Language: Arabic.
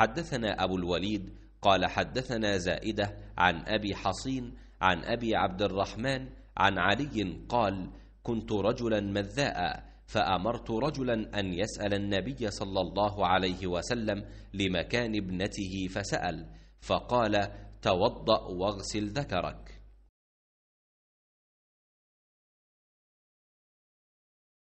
حدثنا أبو الوليد قال حدثنا زائدة عن أبي حصين عن أبي عبد الرحمن عن علي قال كنت رجلا مذاء فأمرت رجلا أن يسأل النبي صلى الله عليه وسلم لمكان ابنته فسأل فقال توضأ واغسل ذكرك